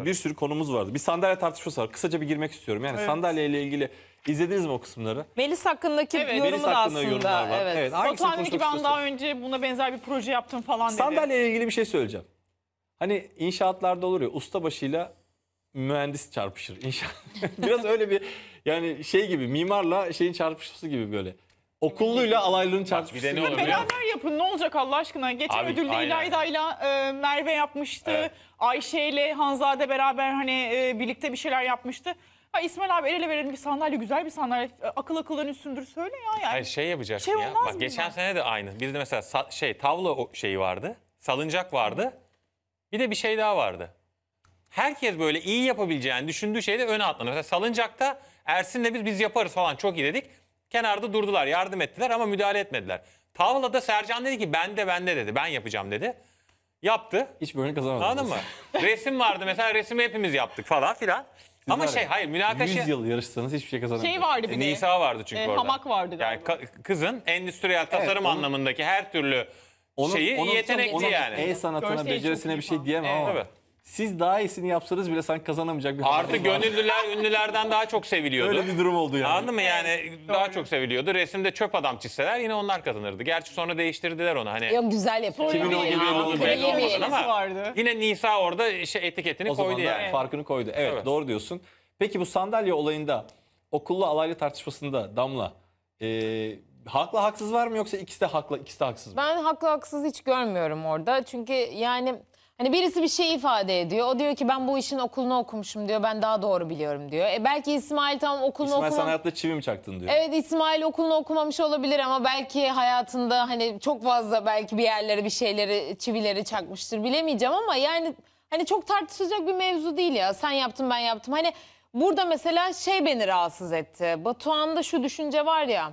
Bir sürü konumuz vardı. Bir sandalye tartışması var. Kısaca bir girmek istiyorum. Yani evet. sandalyeyle ilgili izlediniz mi o kısımları? Melis hakkındaki evet. yorumu Melis da aslında. var. Evet. evet Batuhan'ın ki ben daha önce buna benzer bir proje yaptım falan dedi. Sandalyeyle ilgili bir şey söyleyeceğim. Hani inşaatlarda olur ya ustabaşıyla mühendis çarpışır inşaat. Biraz öyle bir yani şey gibi mimarla şeyin çarpışması gibi böyle. Okulluyla alaylığını çarpıştırıyor. Bir de ne olabiliyor? Beraber yapın ne olacak Allah aşkına. Geçen Abi, ödülle aynen. İlayda'yla e, Merve yapmıştı. Evet. Ayşe ile Hanzade beraber hani e, birlikte bir şeyler yapmıştı. Ha İsmail abi el ele verelim bir sandalye güzel bir sandalye e, akıl akılların üstündür söyle ya yani. Hayır şey yapacak şey ya. Bak bundan. geçen sene de aynı. Bir de mesela şey tavla şeyi vardı. Salıncak vardı. Bir de bir şey daha vardı. Herkes böyle iyi yapabileceğini düşündüğü şeyde öne atlanır. Mesela salıncakta Ersin'le biz biz yaparız falan çok iyi dedik. Kenarda durdular, yardım ettiler ama müdahale etmediler. Tavla da Sercan dedi ki ben de ben de dedi. Ben yapacağım dedi. Yaptı. Hiç bölümü kazanamadım. Anladın mı? resim vardı mesela resmi hepimiz yaptık falan filan. Siz Ama şey hayır münakaşa... 100 yıl yarışsanız hiçbir şey kazanamadınız. Şey vardı e, bir de. Nisa vardı çünkü e, orada. Hamak vardı galiba. Yani ka- kızın endüstriyel tasarım evet, onun, anlamındaki her türlü onun, şeyi onun, yetenekti onun, yani. El sanatına, becerisine bir şey diyemem evet. ama. Evet siz daha iyisini yapsanız bile sanki kazanamayacak bir Artık var. gönüllüler ünlülerden daha çok seviliyordu. Öyle bir durum oldu yani. Anladın mı yani evet, daha doğru. çok seviliyordu. Resimde çöp adam çizseler yine onlar kazanırdı. Gerçi sonra değiştirdiler onu hani. Yok güzel yapıldı. Kimin o gibi oldu belli olmasın ama vardı. yine Nisa orada şey etiketini o koydu yani. farkını koydu. Evet, evet doğru diyorsun. Peki bu sandalye olayında okullu alaylı tartışmasında Damla e, haklı haksız var mı yoksa ikisi de haklı ikisi de haksız mı? Ben haklı haksız hiç görmüyorum orada. Çünkü yani Hani birisi bir şey ifade ediyor. O diyor ki ben bu işin okulunu okumuşum diyor. Ben daha doğru biliyorum diyor. E belki İsmail tam okulunu İsmail okumam... sanatta çivi mi çaktın diyor. Evet İsmail okulunu okumamış olabilir ama belki hayatında hani çok fazla belki bir yerlere bir şeyleri çivileri çakmıştır bilemeyeceğim ama yani hani çok tartışılacak bir mevzu değil ya. Sen yaptın ben yaptım. Hani burada mesela şey beni rahatsız etti. Batuhan'da şu düşünce var ya.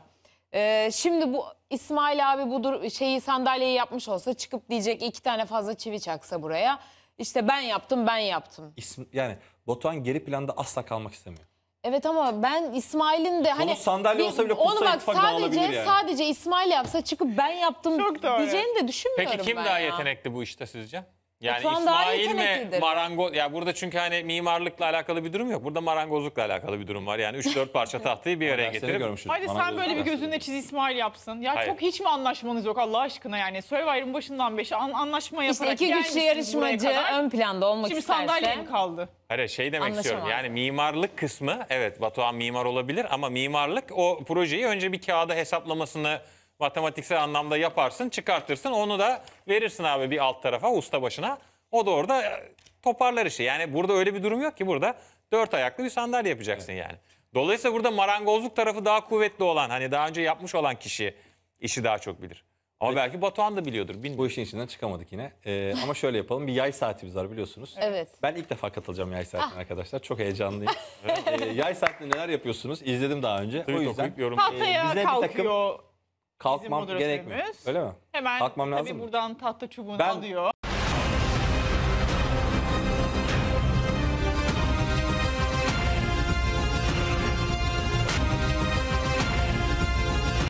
Ee, şimdi bu İsmail abi bu şeyi sandalyeyi yapmış olsa çıkıp diyecek iki tane fazla çivi çaksa buraya. İşte ben yaptım ben yaptım. İsm, yani Batuhan geri planda asla kalmak istemiyor. Evet ama ben İsmail'in de hani sandalye olsa bile Kutsa onu bak sadece yani. sadece İsmail yapsa çıkıp ben yaptım diyeceğini de düşünmüyorum Peki kim ben daha ya. yetenekli bu işte sizce? Yani Mutfağın İsmail mi marangoz ya burada çünkü hani mimarlıkla alakalı bir durum yok. Burada marangozlukla alakalı bir durum var. Yani 3-4 parça tahtayı bir araya getirip görmüşüm. Hadi Bana sen böyle bir gözünde çiz İsmail yapsın. Ya Hayır. çok hiç mi anlaşmanız yok Allah aşkına yani? Survivor'ın başından beri an- anlaşma İşte yaparak iki güçlü yarışmacı ön planda olmak Şimdi sandalye mi kaldı? Hayır şey demek istiyorum. Yani mimarlık kısmı evet Batuhan mimar olabilir ama mimarlık o projeyi önce bir kağıda hesaplamasını matematiksel anlamda yaparsın, çıkartırsın. Onu da verirsin abi bir alt tarafa, usta başına. O da orada e, toparlar işi. Yani burada öyle bir durum yok ki burada dört ayaklı bir sandalye yapacaksın evet. yani. Dolayısıyla burada marangozluk tarafı daha kuvvetli olan, hani daha önce yapmış olan kişi işi daha çok bilir. Ama belki Batuhan da biliyordur. Bilmiyorum. Bu işin içinden çıkamadık yine. Ee, ama şöyle yapalım. Bir yay saatimiz var biliyorsunuz. Evet. Ben ilk defa katılacağım yay saatine ah. arkadaşlar. Çok heyecanlıyım. ee, yay saatinde neler yapıyorsunuz? İzledim daha önce. Tabii o yüzden. Okuyup, E, kalkıyor. bir takım kalkmam Bizim gerek Öyle mi? Hemen Kalkmam tabii mı? buradan tahta çubuğunu Ben- alıyor.